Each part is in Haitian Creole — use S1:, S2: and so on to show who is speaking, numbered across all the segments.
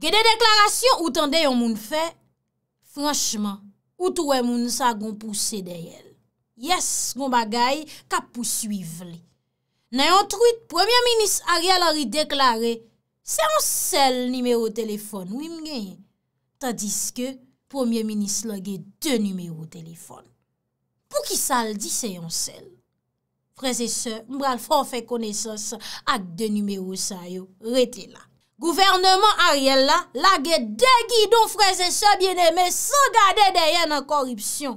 S1: Ge de deklarasyon ou tan de yon moun fè, franschman, ou touwe moun sa goun pou sè de yel. Yes, goun bagay, kap pou suiv li. Nè yon truit, premier minis a rial ori deklaré, se yon sel nimeyo telefoun wim genye. Tadiske, premier minis lage de nimeyo telefoun. Pou ki sal di se yon sel? Prese se, mbral fò fè konesans ak de nimeyo sa yo rete la. Gouvernement Ariella lage degi don freze se bieneme san gade deyen an koripsyon.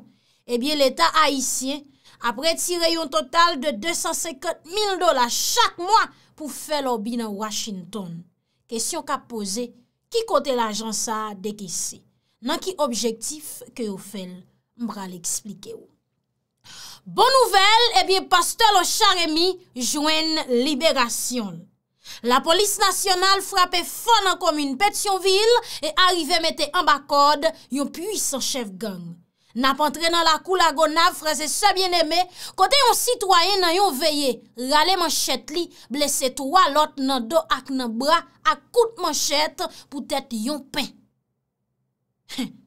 S1: Ebyen eh l'Etat Haitien apre ti reyon total de 250.000 dola chak mwa pou fel obin an Washington. Kesyon ka pose, ki kote l'ajansa deke se? Nan ki objektif ke yo fel mbra li eksplike yo? Bon nouvel, ebyen eh paste lo charemi jwen liberasyon. La polis nasyonal frapè fon an komoun Petionville e arive metè an bakod yon pwisan chef gang. Napantre nan la kou la gonav freze sebyen eme kote yon sitwayen nan yon veye rale manchet li blese to alot nan do ak nan bra ak kout manchet pou tèt yon pen.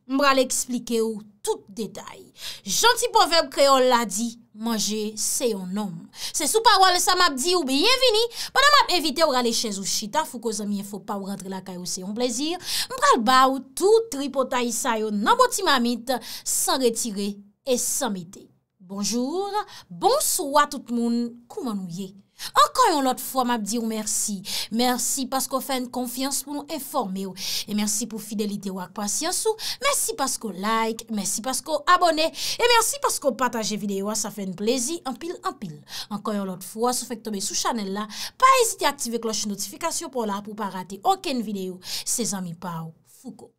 S1: Mbra le eksplike ou tout detay. Janti poveb kreol la di Manje se yon nom. Se sou parwa le sa map di ou biyenvini, padan map evite ou rale chez ou chita, fou ko zamiye fou pa ou rentre la kayo se yon plezir, mpral ba ou tou tripota yisayo nan boti mamit, san retire et san mite. Bonjour, bonsoi tout moun kouman ou ye. Anko yon lot fwa m ap diyo mersi Mersi pasko fèn konfians pou nou informe yo E mersi pou fidelite wak pas yansou Mersi pasko like Mersi pasko abone E mersi pasko pataje videyo A sa fèn plezi Anpil, anpil Anko yon lot fwa Sou fèk tobe sou chanel la Pa ezite aktive kloche notifikasyon pou la Pou pa rate oken videyo Se zami pa ou fuko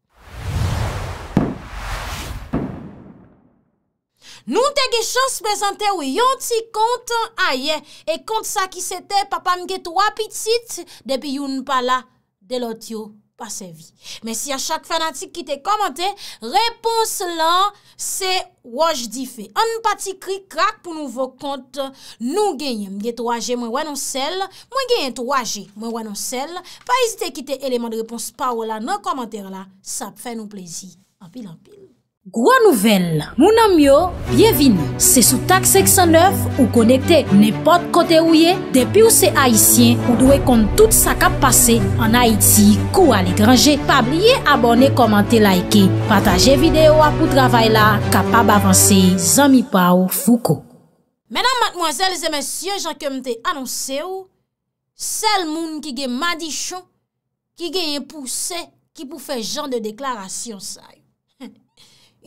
S1: Nou te ge chos prezante ou yon ti kont a ye. E kont sa ki se te, papa mge to apitit. Depi yon pa la, delot yo pa se vi. Men si a chak fanatik ki te komante, repons la se waj di fe. An pati kri krak pou nou vok kont nou genye. Mge to waje mwen wanon sel. Mwen genye to waje mwen wanon sel. Pa esite ki te eleman de repons pa wala nan komante la. Sa pfe nou plezi. Anpil, anpil. Gwa nouvel, moun amyo, bienvin, se sou tak 609 ou konekte nepot kote ouye, depi ou se Haitien ou dwe kont tout sa kap pase an Haiti kou al ekranje. Pabliye abone, komante, laike, pataje videyo apou travay la, kapab avanse, zami pa ou fouko. Menan matmoazel, zemensye, jan kem te anonse ou, sel moun ki ge madichon, ki ge yon pou se, ki pou fe jan de deklarasyon say.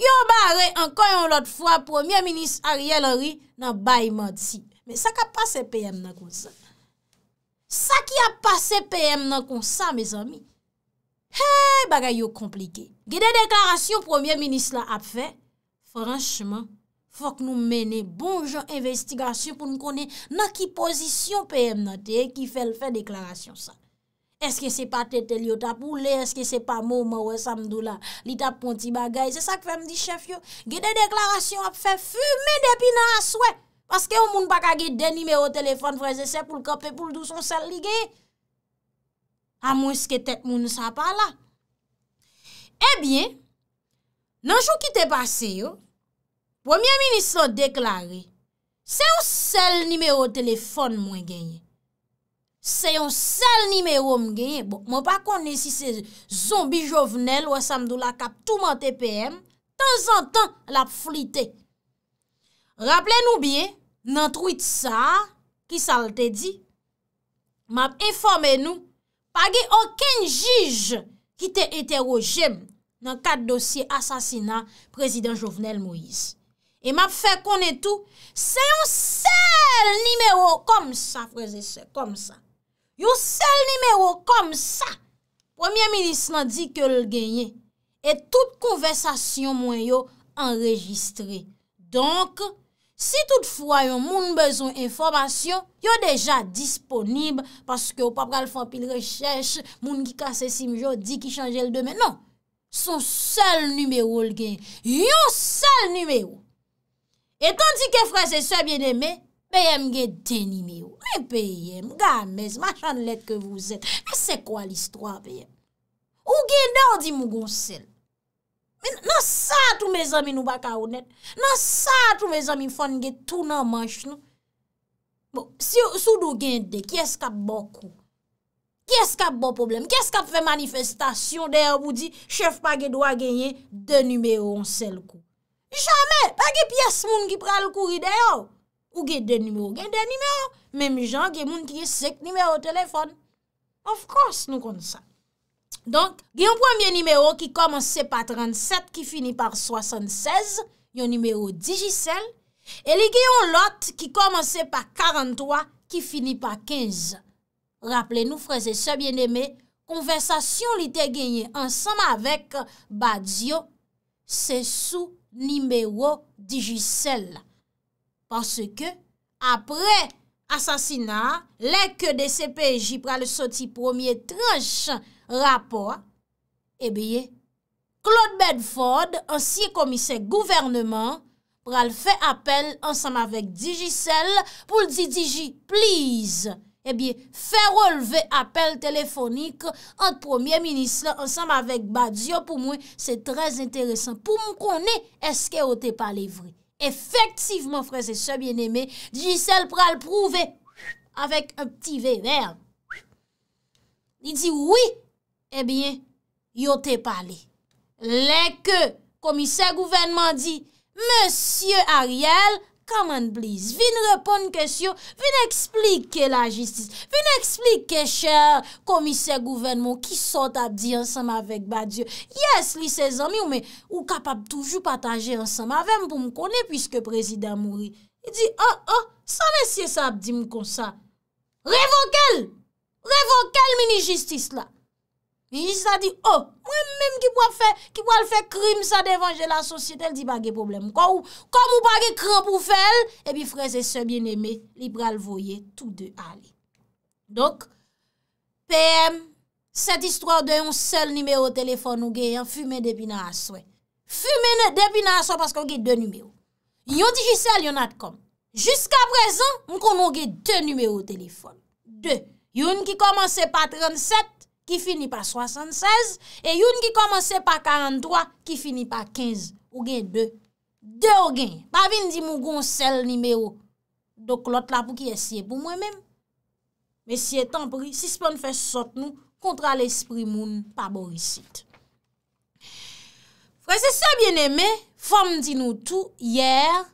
S1: Yon ba re, ankon yon lot fwa, Premier Ministre Ariel Henry nan bayi madsi. Me sak a pase PM nan kon sa. Sak a pase PM nan kon sa, me zami. Hey, bagay yo komplike. Gede deklarasyon Premier Ministre la ap fe, fwak nou mene bon jan investigasyon pou nou konen nan ki posisyon PM nan te, ki fel fe deklarasyon sa. Eske se pa tete li yo tap ou le, eske se pa mou mou e samdou la, li tap pon ti bagay, se sa k fe mdi chef yo. Gede deklarasyon ap fe fume depi nan aswe, paske ou moun baka gede de nime o telefon freze se pou l kapre pou l dou son sel li genye. Amoun eske tete moun sa pa la. E bien, nan chou ki te pase yo, pwemye ministro deklare, se ou sel nime o telefon mwen genye. Se yon sel nime ou mgeye, bon, mwen pa kone si se zombi jovenel ou asam dou la kap touman TPM, tan zan tan la pflite. Raple nou bien, nan truit sa, ki sal te di, mwen ap informe nou, pa ge oken jij ki te eterojem nan kat dosye asasina prezident jovenel Moise. E mwen ap fe kone tou, se yon sel nime ou, kom sa prezise, kom sa, Yon sel nimeyo kom sa, premier milis nan di ke l genye, e tout konversasyon mwen yo enregistre. Donk, si tout fwa yon moun bezon informasyon, yo deja disponib, paske yo pa pral fwa pil rechèche, moun ki kase sim jo, di ki chanje l deme, non, son sel nimeyo l genye. Yon sel nimeyo. Etan di ke frasè soye bienemè, Pèyèm gen ten nime yo. Mè e, pèyèm, ganez, machan let ke vous et. Mè se kwa l'histoire pèyèm? Ou gen de ou di mougon sel? Mè nan sa tou mè zami nou baka ou net? Nan sa tou mè zami fon gen tou nan manche nou? Bon, sou do gen de, kye skap bo kou? Kye skap bo problem? Kye skap fe manifestasyon? Deyo ou di, chef pa gen do a genye, de nime yo, on sel kou. Jamè, pa gen piyes moun ki pral kou ideyo ou? Ou gen den nime ou gen den nime ou. Mem jan gen moun ki gen sek nime ou telefon. Of course nou kon sa. Donk, gen yon pwemye nime ou ki komanse pa 37 ki fini par 76. Yon nime ou digisel. E li gen yon lot ki komanse pa 43 ki fini pa 15. Raple nou freze se bien eme. Konversasyon li te genye ansam avek badzio. Se sou nime ou digisel la. Pwase ke apre asasina, leke de CPJ pral soti promye tranche rapor, ebye, eh Claude Bedford, ansi komise gouvernement, pral fe apel ansam avek Digicel pou l di Digi, please, ebye, eh fe releve apel telefonik ant promye minis la ansam avek Badiou pou mwen se trez enteresan pou mwen konen eske o te palivri. efektivman freze se bien eme, di sel pral prou ve, avek an pti ve, verbe, di di, oui, e bien, yo te pale, le ke, komise gouvenman di, monsie Ariel, Saman bliz, vin repon n kesyo, vin eksplike la jistis, vin eksplike che komise gouvenmon ki sot ap di ansam avek badyo. Yes, li se zami ou kapap toujou pataje ansam avem pou m konen pwiske prezident mouri. E di, oh, oh, an, an, san mesye sa ap di m konsa, revokel, revokel mini jistis la. Pis jisa di, oh, mwen mèm ki pou al fè krim sa devanje la sosyete, el di bagè problem. Mwen kwa ou bagè krop ou fèl, epi freze se bien eme, li pral voye, tout de alè. Donk, PM, set istwa de yon sel nimeyo telefon ou gen yon fume depi nan aswe. Fume depi nan aswe paske ou gen dè nimeyo. Yon di jisel yon atkom. Jiska prezan, mwen kon mwen gen dè nimeyo telefon. De, yon ki komanse pat 37, ki fini pa 76, e youn ki komanse pa 43, ki fini pa 15, ou gen 2, 2 ou gen, pa vin di mou goun sel nime yo, do klot la pou ki esye pou mwen men, men si etan pri, si se pon fè sot nou, kontra l'esprit moun, pa borisit. Frè se se bien eme, fòm di nou tou, yer,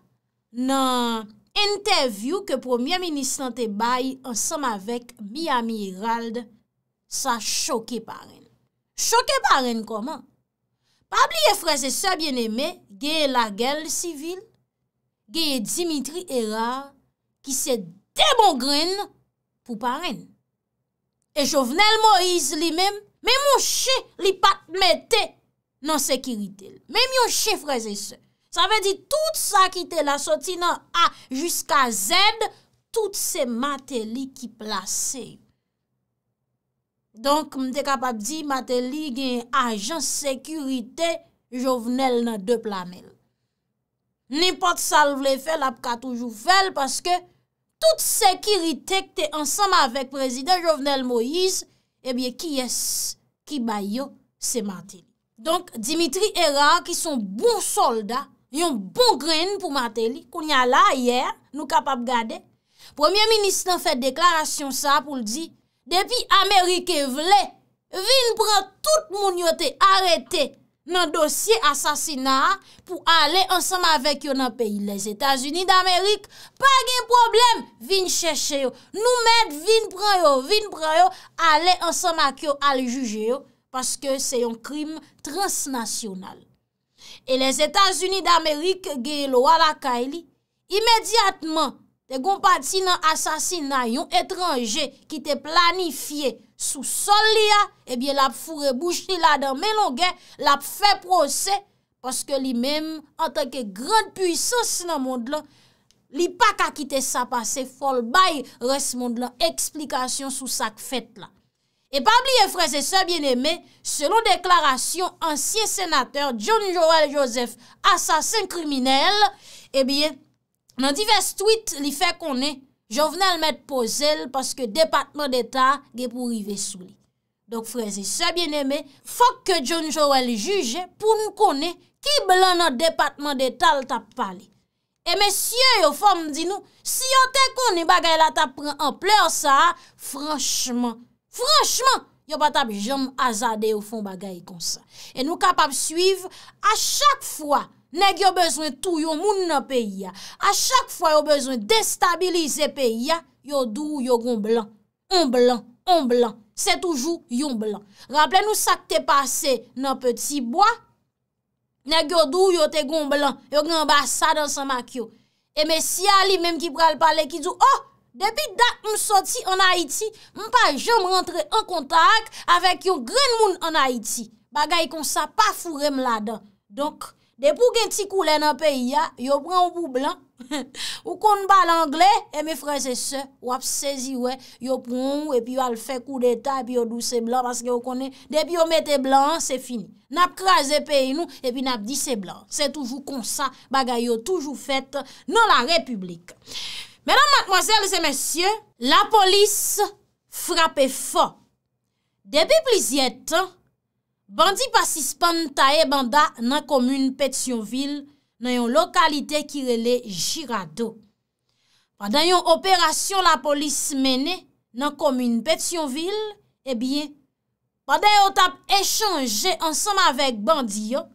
S1: nan interview, ke premier ministre nante bay, ansam avek, bi ami Herald, Sa chokè paren. Chokè paren koman? Pabli ye freze se bien eme, geye la gel civil, geye Dimitri Erard, ki se demogren pou paren. E jovenel Moïse li mem, mem yon che li pat mette nan sekiritel. Mem yon che freze se. Sa ve di tout sa ki te la soti nan A jiska Z, tout se mate li ki plasey. Donk mte kapap di Mateli gen ajan sekurite jovenel nan dep la men. Nipot sal vle fel ap ka toujou fel paske tout sekurite kte ansam avèk prezident jovenel Moïse ebyè eh ki es, ki bayo, se Mateli. Donk Dimitri Erard ki son bon soldat, yon bon gren pou Mateli, koun ya la ayer, nou kapap gade. Premier ministre nan fè deklarasyon sa pou l'di Depi Amerike vle, vin pran tout moun yo te arete nan dosye asasina pou ale ansanman vek yo nan peyi. Les Etats-Unis d'Amerik, pa gen problem, vin cheshe yo. Nou med vin pran yo, vin pran yo, ale ansanman ki yo al juje yo paske se yon krim transnasyonal. E les Etats-Unis d'Amerik geye lo wala ka e li, imediatman te gom pati nan asasina yon etranje ki te planifiye sou sol li ya, e bie la pou fure bouchi la dan menon gen, la pou fè prosè, poske li mem, an teke grand pwisos nan mond la, li pa kakite sa pase fol bay, res mond la eksplikasyon sou sak fèt la. E pabli ye frese se bien eme, selon deklarasyon ansye senater John Joel Joseph, asasin kriminel, e bie, nan divers tweet li fe konen, jo vene l met pozel, paske Depatman d'Etat ge pou rive souli. Dok freze, se bieneme, fok ke John Joel juje, pou nou konen, ki blan nan Depatman d'Etat l tap pale. E mesye yo fom di nou, si yo te konen bagay la tap pre, an ple an sa, franchman, franchman, yo batap jom azade yo fon bagay kon sa. E nou kapap suiv, a chak fwa, Neg yo bezwen tou yon moun nan peyi ya. A chak fwa yo bezwen destabilize peyi ya, yo dou yo goun blan. Omblan, omblan. Se toujou yon blan. Rample nou sa te pase nan peti boya, neg yo dou yo te goun blan. Yo goun basa dansan mak yo. E me siya li mem ki pral pale ki djou, oh, debi dat m soti an Haiti, m pa jom rentre an kontak avèk yon gren moun an Haiti. Bagay kon sa pa furem la dan. Donk, De pou gen ti koule nan peyi ya, yo pran ou pou blan. Ou kon ba l'angle, e me freze se. Ou ap sezi we, yo pran ou, e pi yo al fe kou de ta, e pi yo dou se blan, paske yo konen. De pi yo mette blan, se fini. Nap kraze peyi nou, e pi nap di se blan. Se toujou konsa, bagay yo toujou fet nan la republik. Menan matmozelle se mesye, la polis frape fò. De pi pliziette, bandi pasispon tae banda nan komoun Petionville nan yon lokalite ki rele Girado. Padan yon operasyon la polis mene nan komoun Petionville, e eh bie, padan yon tap echanje ansanm avek bandi yo,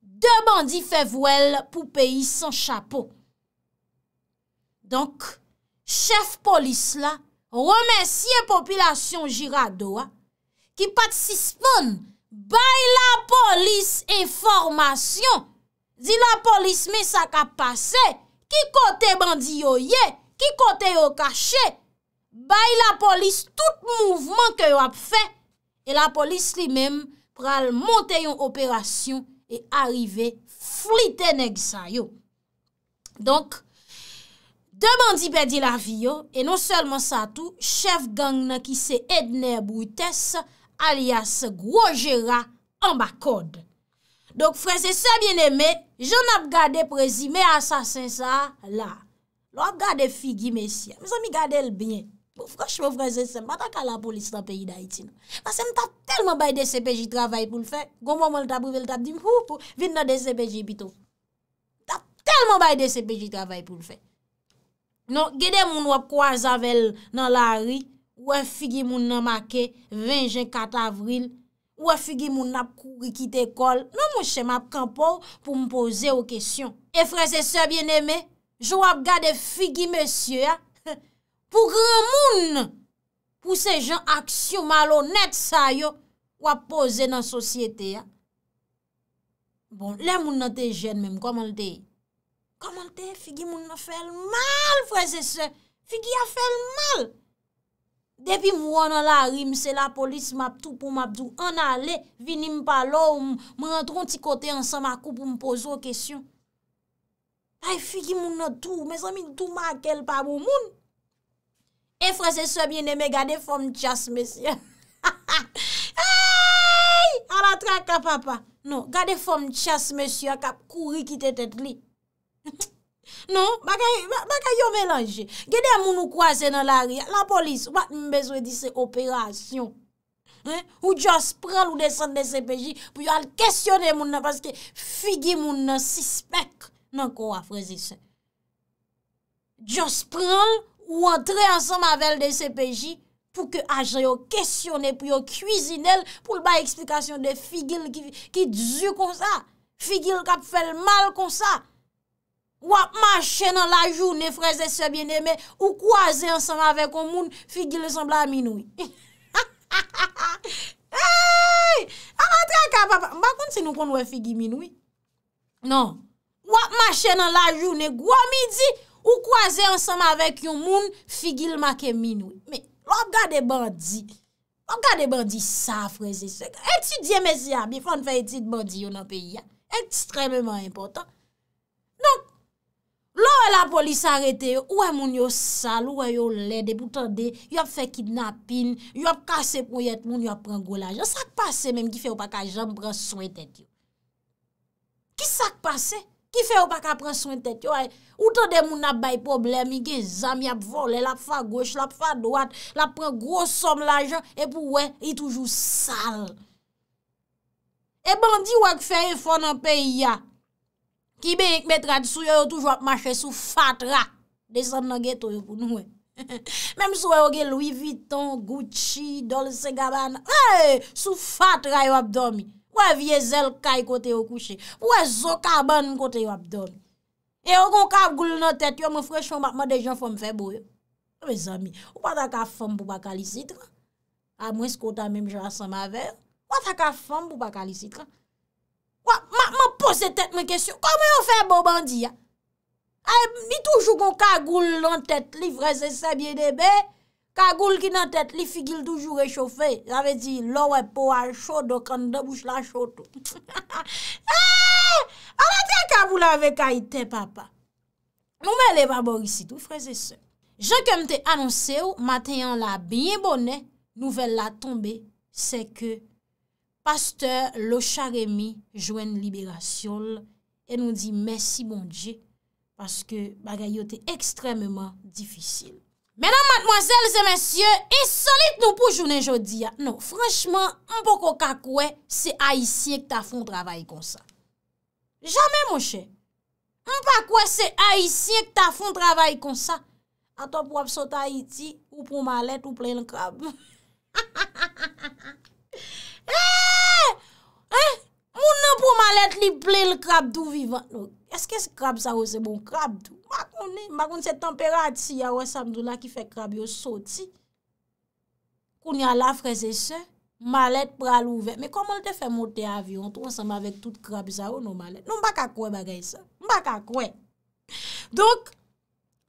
S1: de bandi fevwel pou peyi san chapo. Donk, chef polis la, remensye popilasyon Girado a, ki pasispon bay la polis e formasyon, di la polis me sa ka pase, ki kote bandi yo ye, ki kote yo kache, bay la polis tout mouvment ke yo ap fe, e la polis li mem pral monte yon operasyon, e arrive flite neg sa yo. Donk, de bandi be di la vi yo, e non selman sa tou, chef gang na ki se Edner Brutesse, alia se grojera an ba kode. Dok frese se bien eme, joun ap gade prezi me asasen sa la. Lo ap gade figi mesya. Me zan mi gade el bine. Frosch mou frese se, bataka la polis la peyi da iti nou. Fase m ta telman bay de sepeji travay pou l fe. Goumou moun l tabou vel tab di m, ou pou, vin nan de sepeji pito. Ta telman bay de sepeji travay pou l fe. Nou, gede moun wap kwa zave l nan la rik, Ouè e figi moun nan make, vengen kat avril, ouè e figi moun nan non, ap kuri kit ekol, nan mwen chema ap kampo pou mwen pose ou kesyon. E fre se se bien eme, jwa ap gade figi monsye, ah, pou gran moun, pou se jan aksyon malo net sayo, ouè pose nan sosyete. Ah. Bon, le moun nan te jen men, koman te? Koman te? Figi moun nan fel mal, fre se se. Figi a fel mal. Depi mwen an la rim, se la polis m ap tou pou m ap dou. An ale, vinim pa lou, m rentron ti kote ansan ma kou pou m pozo kesyon. Ay, figi moun nan tou, mè san min tou ma akèl pa moun moun. E frasè souye mwen eme gade fòm chas, mè sya. Ha ha! Ay! An la tra ka papa. Non, gade fòm chas, mè sya, kap kouri ki te tèt li. Ha ha! Non, baka yo mélange Gede a moun nou kwa se nan la ria La polis, wak mbezwe di se operasyon Ou djons pral ou desan de CPJ Pou yo al kestyone moun nan Paske figi moun nan sispek Nan kwa frezi se Djons pral ou antre ansan mavel de CPJ Pou ke ajo yo kestyone Pou yo kwizine l Pou l ba eksplikasyon de figil Ki dju kon sa Figil kap fèl mal kon sa Wap ma chen an la joun ne freze se bine me, ou kwa ze ansanm avek yon moun figil sembla minoui. A man tra ka pa pa, bakon se nou kon we figi minoui? Non. Wap ma chen an la joun ne gwa mi di, ou kwa ze ansanm avek yon moun figil make minoui. Me, lop gade bandi, lop gade bandi sa freze se, eti diye mesi ya, bi fon fay eti bandi yon api ya, ekstrememan impotant. Lo e la polis arete, ou e moun yo sal, ou e yo lede, pou tande, yop fe kinapin, yop kase pou yet moun, yop pren gwo la jen. Sak pase menm ki fe ou pa ka jen pren soen tet yo. Ki sak pase? Ki fe ou pa ka pren soen tet yo? Ou tande moun ap bay problem, yon ke zami ap vole, l ap fa goch, l ap fa doat, l ap pren gwo som la jen, e pou wè, yon toujou sal. E bandi wak fe yon fon an pe yon. Ki ben yik met rad sou yo yo toujwa ap mache sou fatra. Desan nan geto yo pou noue. Eh. Mem sou yo yo ge Louis Vuitton, Gucci, Dolce Gabbana. Hey! Sou fatra yo ap domi. Kwa vie zel kai kote yo kouche. Ou e zokaban kote yo ap domi. E yo kon kap goul nou tet yo mou frechon bakman de jan fòm febo yo. O me zami, ou pa tak a fòm pou baka lisitra? A mwen skota mèm jou asan ma ver. Ou pa tak a fòm pou baka lisitra? Mwen pose tèt mwen kèsyon, kòmè yon fè bo bandiya? Ay, mi toujou kon kagoul nan tèt li freze se biye debè, kagoul ki nan tèt li figil toujou rechofè. Jave di, lò wè pou wè chodo kan debouj la chodo. Amatè eh, kwa bou la ve kaitè, papa. Nou mè le babo gisi tou freze se. Jè ke mte anonsè ou, matè yon la biye bonè, nouvel la tombe, se ke... Pasteur Locha Remy joen liberasyon, e nou di, mersi bon diye, paske bagayote ekstrememan difisil. Mè nan matmoazelze mensye, e solit nou pou jounen jodi ya. Non, franchman, an poko kakwe, se a yisiye kta fon travay kon sa. Jamè monshe, an poko se a yisiye kta fon travay kon sa. A to pou ap sota Haiti, ou pou malet ou ple n krab. Ha ha ha ha ha ha ha ha ha. Eh! Eh! Moun nan pou malet li ple l krabdou vivant nou. Eske s krabz a ou se bon krabdou? Mbakoun se temperat si yawè samdou la ki fe krab yo sot si. Koun yal la freze se, malet pral ouve. Me komon te fe mote avyon tou ansem avek tout krabz a ou nou malet. Nou mbakakwe bagay sa, mbakakwe. Donk,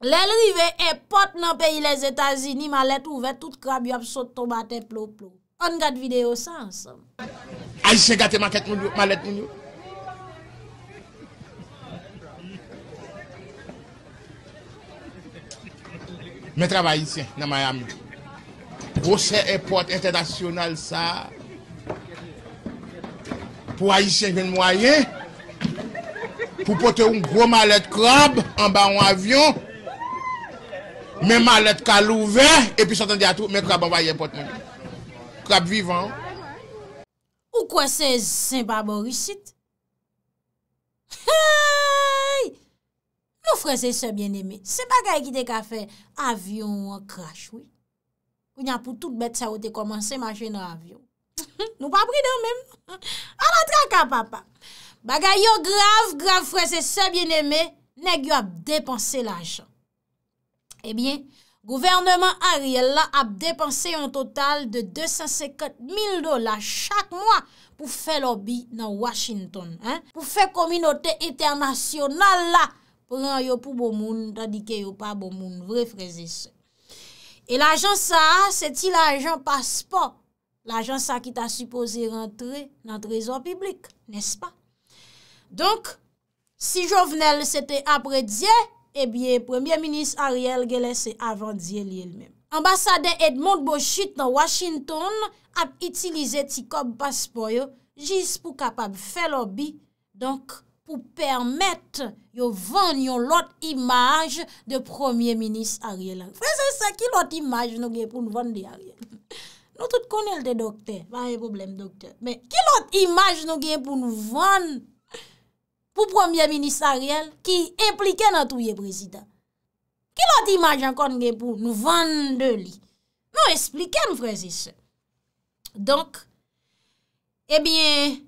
S1: lèl rive e pot nan peyi les Etasini malet ouve tout krab yo ap sot tomate plop plop. On gade videyo sa ansom. Ayise gade maket moun yo, malet moun yo. Men travay isye nan may amyo. Ose e pot international sa. Po ayise ven mwaye. Po pote un gro malet krab, anba an avyon. Men malet kal ouve, e pi sotan di ato, men krab anvay e pot moun yo. Pou kwa se sempa borisit? Hey! Nou frese se bien eme, se bagay ki de ka fe avyon krasch, oui. Pou nyapou tout bet sa wote koman se machen avyon. Nou pa brinan men. An a tra ka papa. Bagay yo grav, grav frese se bien eme, nek yo ap depanse l'ajan. Ebyen, Gouvernement Ariel la ap depanse yon total de 250.000 dola chak mwa pou fe lobby nan Washington. Pou fe kominote eternasyonal la pou nan yo pou bon moun, ta dike yo pa bon moun, vre freze se. E l'ajan sa, se ti l'ajan paspo, l'ajan sa ki ta supose rentre nan trezon piblik, nes pa? Donk, si jovenel se te apre diye, Ebyen, eh Premier Minis Ariel gelese avan diye li elmen. Ambasade Edmond Boshit nan Washington ap itilize ti kob paspoyo jis pou kapab felobi, donk pou permette yo ven yon lot imaj de Premier Minis Ariel. Fren se sa ki lot imaj nou gen pou nou ven di Ariel. Nou tout konel de dokte, man yon problem dokte. Men ki lot imaj nou gen pou nou ven... pou premier ministeriel, ki implike nan touye prezident. Ki lot imaj an kon gen pou nou van de li? Nou explike nou prezident. Donk, ebyen, eh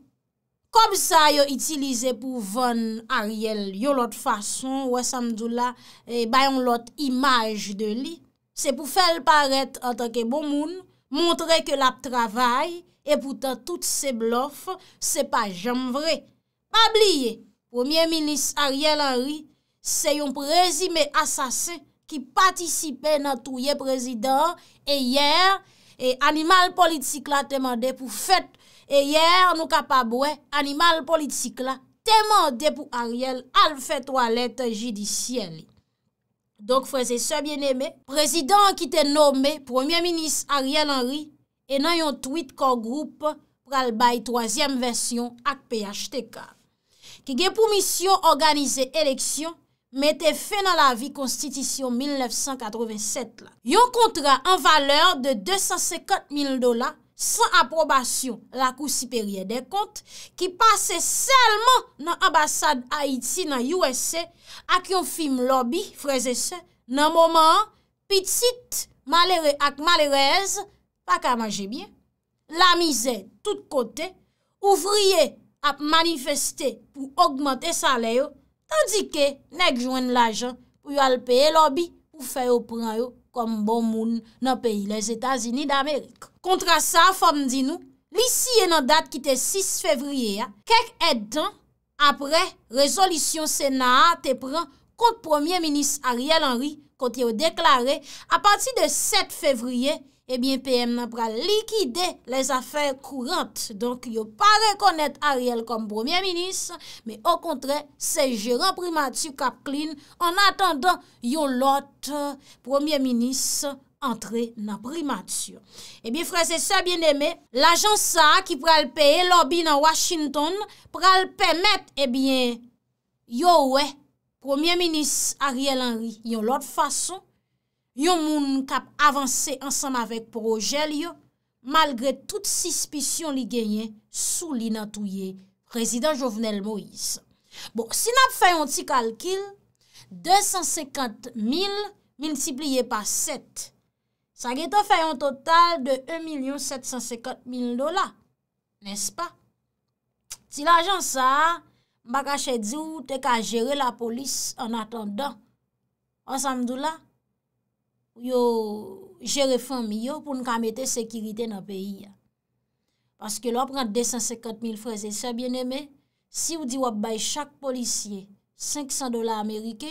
S1: kob sa yo itilize pou van ariel, yo lot fason, wè samdou la, bayon lot imaj de li, se pou fel paret an tanke bon moun, montre ke la travay, epoutan tout se blof, se pa jenvre. Pa bliye, Premier Minis Ariel Henry se yon prezime asase ki patisipe nan touye prezident e yer e animal politik la temande pou fet. E yer nou kapabwe, animal politik la temande pou Ariel al fet wale te jidisyeli. Donk fwese se bieneme, prezident ki te nome Premier Minis Ariel Henry e nan yon tweet kongroupe pral baye 3e versyon ak PHTK. ki gen pou misyon organize eleksyon, mette fe nan la vi konstitisyon 1987 la. Yon kontra an valeur de 250.000 dola, san aprobasyon la kousi perye de kont, ki pase selman nan ambasade Haiti nan USA, ak yon film lobby, freze se, nan mouman, pitit ak malerez, pa ka manje bie, la mize tout kote, ouvriye ap manifesté, ou augmente sale yo, tandike nek jwen lajan, ou alpeye lobi, ou feyo pran yo, kom bon moun nan peyi les Etasini d'Amerik. Kontra sa, fom di nou, li siye nan dat ki te 6 fevriye, kek et dan, apre rezolisyon Sena te pran, kont premier minis Ariel Henry, kont yo deklare, a pati de 7 fevriye, Ebyen PM nan pral likide les afer kourante. Donk yo pa rekonet Ariel kom premier minis, me o kontre se jiran primatiu Kapklin an attendant yo lot premier minis entre nan primatiu. Ebyen frese se bieneme, l'agenca ki pral peye lobby nan Washington pral pemet ebyen eh yo we premier minis Ariel Henry yo lot fason pral. Yon moun kap avanse ansam avèk projèl yo malgre tout sispisyon li genyen sou li nan touye rezident Jovenel Moïse. Bok, si nap fèyon ti kalkil 250.000 mintipliye pa 7 sa ge to fèyon total de 1.750.000 dola. Nes pa? Ti la jan sa mbakache di ou te ka jere la polis an atondan. Ansam dou la yo jere fan mi yo pou nou kamete sekirite nan peyi ya. Paske lò ap rente 250.000 freze. Se bien eme, si ou di wap bay chak polisye 500 dola Amerike,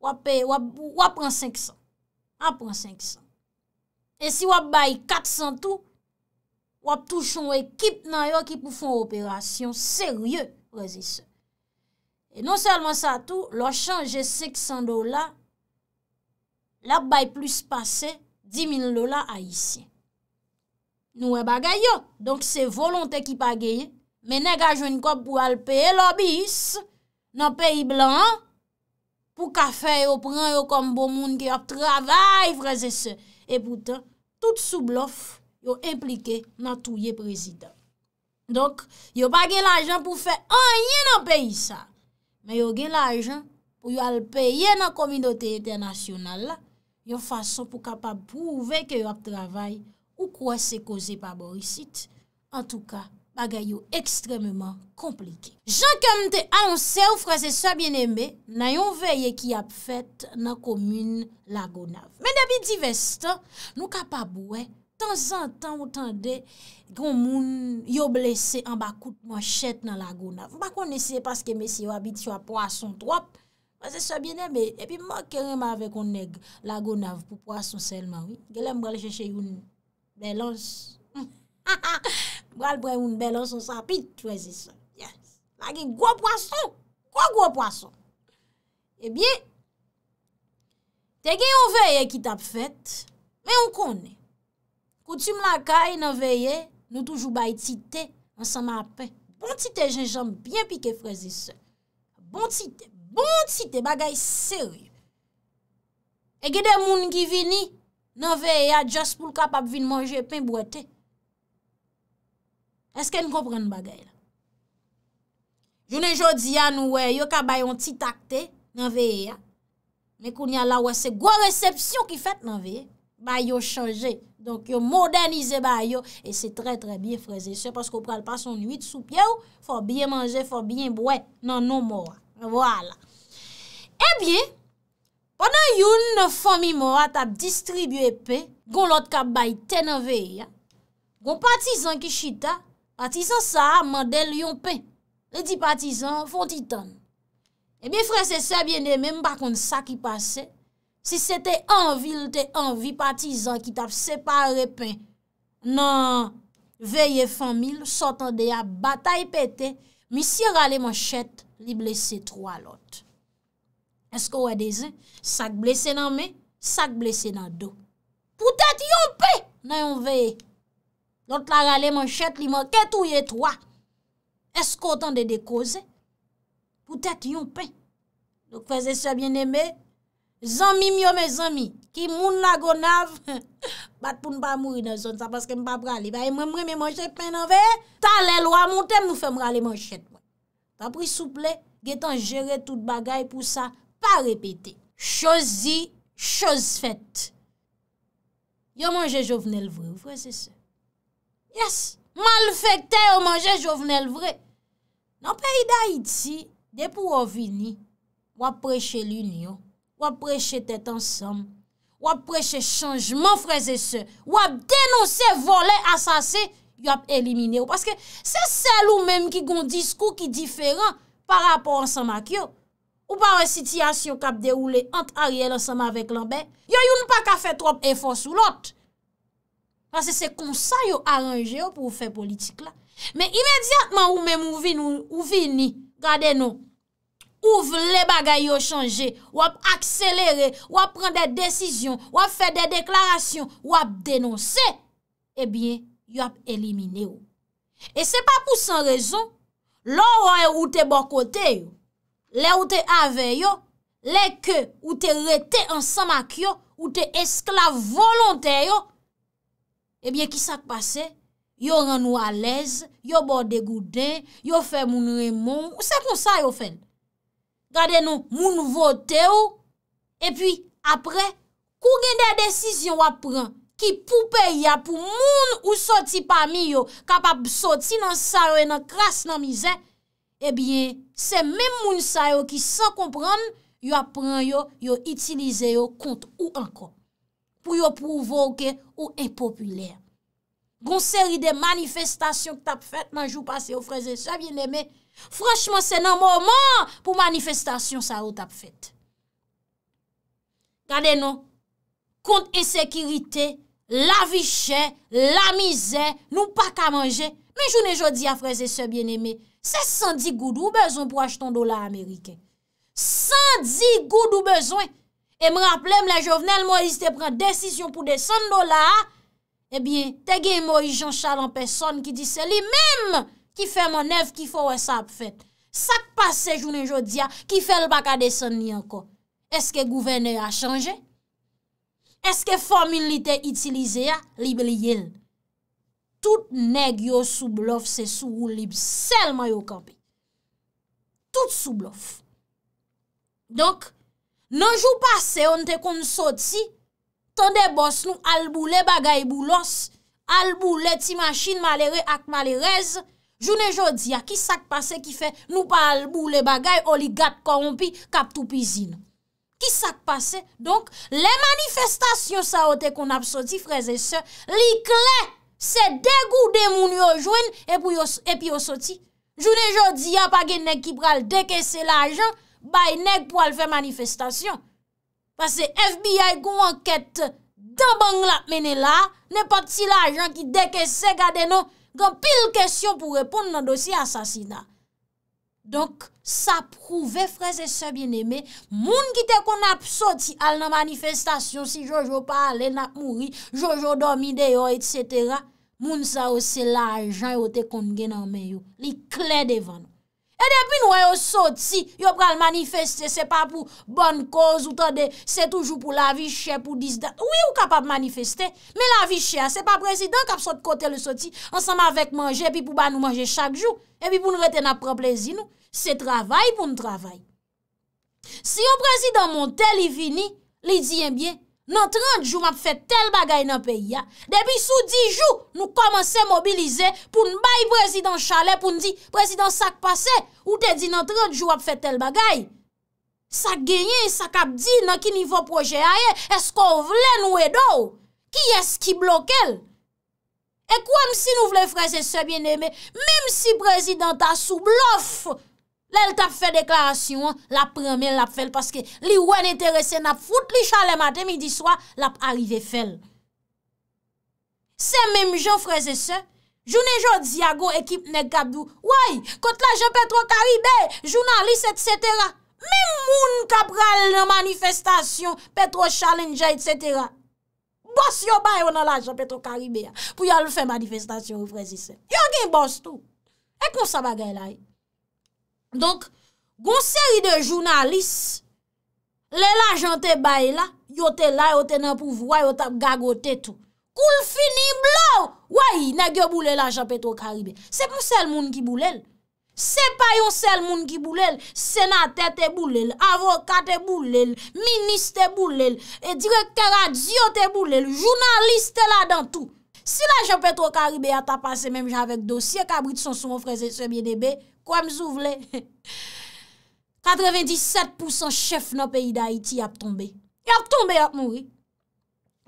S1: wap prent 500. A prent 500. E si wap bay 400 tou, wap tou chon ekip nan yo ki pou fon operasyon serye freze se. E non selman sa tou, lò chanje 500 dola, La bay plus pase, 10.000 lola a isi. Nou e bagay yo, donk se volonte ki pageye, men e gaje yon kop pou alpeye lobis, nan peyi blan, pou kafe yo pren yo kombo moun ki ap travay vreze se. E poutan, tout sou blof yo implike nan touye prezident. Donk, yo bagye l ajan pou fe anye nan peyi sa, men yo gen l ajan pou yo alpeye nan komidote internasyonal la, yon fason pou kapab pou vey ke yon ap travay, ou kwa se koze pa borisit. En tou ka, bagay yo ekstrememan komplike. Jan kem te alonsè ou frase sa bien eme, nan yon vey ye ki ap fet nan komun la Gonav. Men debi di vestan, nou kapab ouwe, tan zan tan ou tan de, goun moun yo blese an bakout mwachet nan la Gonav. Bakoun ne se paske mesi yo abit yo ap wason trop, Frèze se bine be, epi mò kereman ave kon neg la gonav pou pwason selman. Gelem bral cheche yon belons. Bral bral yon belons yon sapit, Frèze se. Yes. Nagi gwo pwason. Kwa gwo pwason? Ebi, eh te gen yon veye ki tap fèt, me yon kone. Koutum lakay nan veye, nou toujou bayi tite, ansan mapè. Bon tite, jen jom bien pike Frèze se. Bon tite, ben. Bon ti te bagay seri. E gede moun ki vini, nan veye a, jas pou l kapap vin manje, pen bwete. Eske n kompren bagay la? Jounen jodi an, nou we, yo ka bayon ti takte, nan veye a, me koun ya la we, se gwa resepsyon ki fet, nan veye, bayo chanje. Donk yo modernize bayo, e se tre tre bien freze. Se pasko pral pason nuit, sou pye ou, fwa bien manje, fwa bien bwete, nan nou mwa. Wala. E eh bie, panan yon fomi mwa tap distribye pe, gon lot kap bay tenan veya, gon patizan ki chita, patizan sa mandel yon pe, le di patizan fon titan. E bie fre se sebyen de men bakon sa ki pase, se se te anvil te anvi patizan ki tap separe pe, nan veye fomi, sotan de ya batay pete, misi rale man chet, Li blese tro alot. Esko wè e dezen, sak blese nan men, sak blese nan do. Poutet yon pe, nan yon veye. Not la rale man chet li man ket ou ye tro. Esko otan de dekoze? Poutet yon pe. Nou kweze se bieneme, zami myo me zami, ki moun la gonav, bat pou npa mou yon zon, sa paske mpa prale. Ba yon mwen mwen men man chet pen nan veye. Ta lè lwa moun tem mwen fe mwa rale man chet wè. Fapri souple, getan jere tout bagay pou sa pa repete. Chosi, chos fete. Yo manje jo vne l vre, freze se. Yes, mal fete yo manje jo vne l vre. Nan peyi da iti, de pou wavini, wap preche l union, wap preche tet ansam, wap preche chanjman, freze se, wap denose vole asase, yo ap elimine ou. Paske se sel ou menm ki gon diskou ki diferan pa rapor ansama ki yo. Ou pa wè sityasyon kap deroule ant a rye lansama vek lanbe, yo yon pa ka fè trop e fòs ou lot. Paske se konsa yo aranje ou pou fè politik la. Men imediatman ou menm ou vini, kade nou, ouv le bagay yo chanje, wap akselere, wap pren de desisyon, wap fè de deklarasyon, wap denonse, e bien, yo ap elimine yo. E se pa pou san rezon, lor an ou te bokote yo, le ou te ave yo, le ke ou te rete ansamak yo, ou te esklave volontè yo, ebyen ki sak pase, yo ran nou alez, yo bo degouden, yo fe moun remon, ou se kon sa yo fen. Gade nou moun vote yo, e pi apre, kou gen de a desisyon wap pran? ki poupe ya pou moun ou soti pa mi yo, kapap soti nan sarwe nan kras nan mize, e eh bie se men moun sa yo ki san kompran, yo apren yo, yo itilize yo kont ou ankon, pou yo pouvoke ou epopuler. Gon seri de manifestasyon tap fet nan jou pase yo freze, sa bine me, franchman se nan mouman pou manifestasyon sarwe tap fet. Kade nou? Kont e sekirite, La vi chè, la mi zè, nou pa ka manjè. Men jounen jodi a fraze se bien eme, se sandi goudou bezon pou acheton dola Amerike. Sandi goudou bezon. E m raple m la jovenel, moi is te pren desisyon pou deson dola. Ebyen, eh te gen moi jansha lan peson ki dise li mem ki fè man ev ki fò wè sa ap fèt. Sak pase jounen jodi a ki fè l baka deson ni anko. Eske gouvene a chanje? eske formin li te itilize ya libe li yel. Tout neg yo sou blof se sou ou libe sel mayo kampe. Tout sou blof. Donk, nanjou pase yon te konsoti, tande bos nou albou le bagay bou los, albou le ti masin malere ak malerez, jounen jodi ya ki sak pase ki fe nou pa albou le bagay oligat kormpi kap tou pizino. Ki sak pase? Donk, le manifestasyon sa ote kon ap soti freze se, li kle se deg ou demouni o jwen epi e o soti. Joune jodi ap agen nek ki pral deke se la ajan, bay nek pou al fe manifestasyon. Pase FBI kou anket da banglat mene la, ne pati la ajan ki deke se gade nou, kon pil kesyon pou repon nan dosi asasina. Donk, sa prouve, freze sa bieneme, moun ki te kon ap soti al nan manifestasyon, si Jojo pa ale nan mouri, Jojo domi deyo, etsetera, moun sa ose la ajan yo te kon genan meyo, li klede vano. E depi nou e yo soti, yo pral manifeste, se pa pou bon koz ou tade, se toujou pou la vi chè, pou disda. Ouye ou kapap manifeste, me la vi chè, se pa prezident kap sot kote le soti, ansama vek manje, epi pou ba nou manje chak jou, epi pou nou reten ap preplezi nou, se travay pou nou travay. Si yo prezident montè li vini, li diyen eh bien. Nan 30 jou ap fet tel bagay nan peyi ya. Depi sou di jou nou komanse mobilize pou nou bayi prezident chalet pou nou di prezident sak pase. Ou te di nan 30 jou ap fet tel bagay. Sak genye, sak ap di nan ki nivou proje aye. Esko vle nou edou? Ki eski blok el? E kouan si nou vle freze se bieneme. Mem si prezident asou blof. Lè l tap fè deklarasyon, l ap premè, l ap fèl, paske li wè n'interese nap fout, li chalè matè midi swa, l ap arrive fèl. Se mèm jò freze se, jounè jò diago ekip nekabdou, wèy, kot la jò petro karibè, jounan lis et setera, mèm moun kap ral nan manifestasyon, petro chalènja et setera. Bos yò bayon nan la jò petro karibè, pou yò l fè manifestasyon ou freze se. Yò gen bos tou. Ek moun sa bagay la yè. Donk, goun seri de jounalist, lè la jante baye la, yo te la, yo te nan pouvwa, yo tap gagote tout. Koul fini blò, wè yi, nè gyo boule la jante petro karibè. Se pou sel moun ki boule lè. Se pa yon sel moun ki boule lè, senatè te boule lè, avokate boule lè, ministe boule lè, e dire kera diyo te boule lè, jounalist te la dan tout. Si la jante petro karibè a tapase mèm javèk dosye, kabrit son sou mou freze se miede bè, kwa m zou vle. 97% chef nan peyi da Haiti ap tombe. Ap tombe, ap mouri.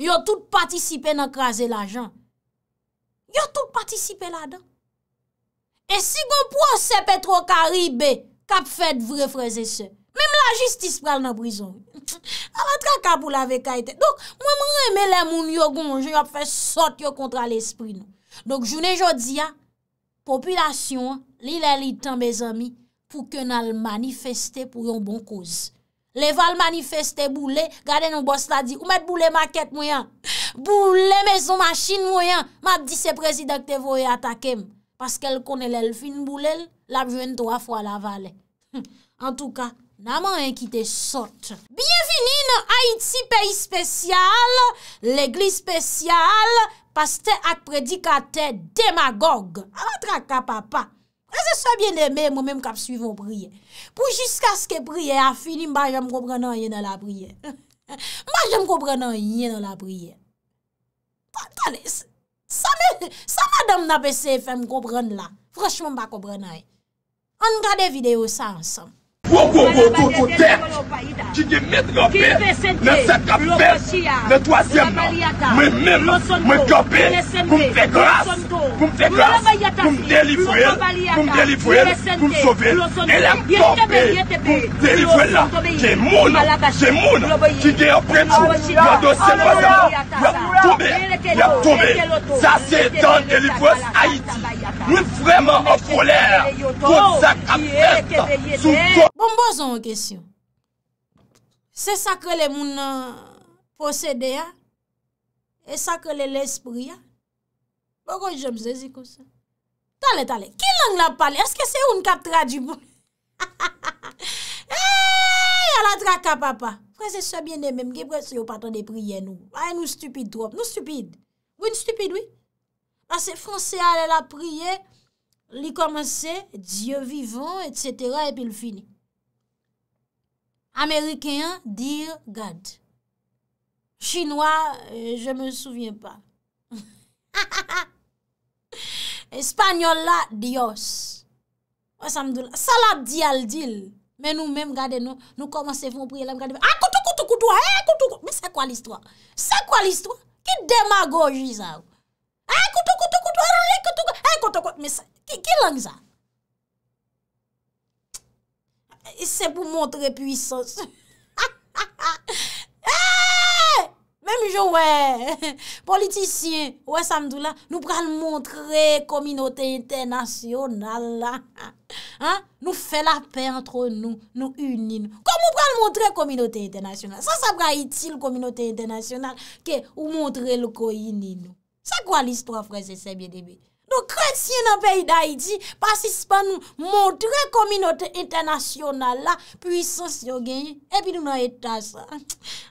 S1: Yo tout patisipe nan kaze la jan. Yo tout patisipe la dan. E si goun pou an sepe tro karibe, kap fed vre freze se. Mem la jistis pral nan brison. A patra kap ou la vekayte. Donk, mwen m reme lè moun yo goun, yo ap fed sot yo kontra l'espri. Donk, jounen jodi, ya, populasyon, Li lè li tan bez ami pou ke nal manifestè pou yon bon koz. Le val manifestè bou lè, gade nou boss la di, ou mèd bou lè makèt mwen, bou lè mezon machin mwen, mèd di se prezidak te voye atakem, paske l konè lè l fin bou lè, l ap jwen do a fwa la valè. En tou ka, naman en ki te sot. Biye vinin a Iti peyi spesyal, l egli spesyal, paste ak predikate demagog. A matra ka papa. E se soye bien deme, mwem mkap suivon priye. Pou jiska ske priye a fini, mba jom koprena yon nan la priye. Mba jom koprena yon nan la priye. Patane, sa madame na PCF mkoprena la. Franchement mba koprena e. An gade video sa ansam. Wop wop wop, koko derf! Ki ge metropi, ne sakap fèst, ne toasyem, mwen men, mwen kopi, pou m fè grase, pou m fè grase, pou m delifou el, pou m delifou el, pou m sovi, el an kopi, pou m delifou el la, ke moun, ke moun, ki ge apretou, mwen dosye pasan, mwen toube, mwen toube, sa se dan delifou el Haiti, mwen fèman an folè, pou sakap fèst, soukou. Mwen boz an an gèsyon. Se sakrele moun fosede euh, ya? E sakrele l'esprit ya? Bwoy jom se zi kousen? Tale tale, ki lang la pale? Eske se un kap tra di moun? Eee, ala tra kap apa. Prese sebyen de mem, gebre se yo patan de priye nou. Ay nou stupide drop, nou stupide. Bwoy nou stupide oui? Ase franse ale la priye, li komanse, diyo vivan, etsetera, epil fini. Amerikeyan, dear God. Chinwa, euh, je me souvien pa. Espanyola, Dios. Osamdou la. Saladial dil. Men nou men m gade nou. Nou komanse foun priye la m gade. A ah, koutou koutou koutou. A ah, koutou eh, koutou. Mè se kwa l'histoire? Se kwa l'histoire? Ki demago jizaw? A koutou eh, koutou koutou. A ah, koutou eh, koutou. A koutou koutou. Mè se. Ki langza? Se pou montre pwisos. Mèm jou, wè, politisyen, wè samdou la, nou pral montre kominote internasyonal la. Nou fè la pe antro nou, nou uni nou. Kom nou pral montre kominote internasyonal? Sa sa pral itil kominote internasyonal ke ou montre lou ko ini nou? Sa kwa l'histo a fwese se bie debi? Nou kred si yon apè yi da yi di, pasis pa nou montre kominote internasyonal la, pwisos yo genye, epi nou nan etas.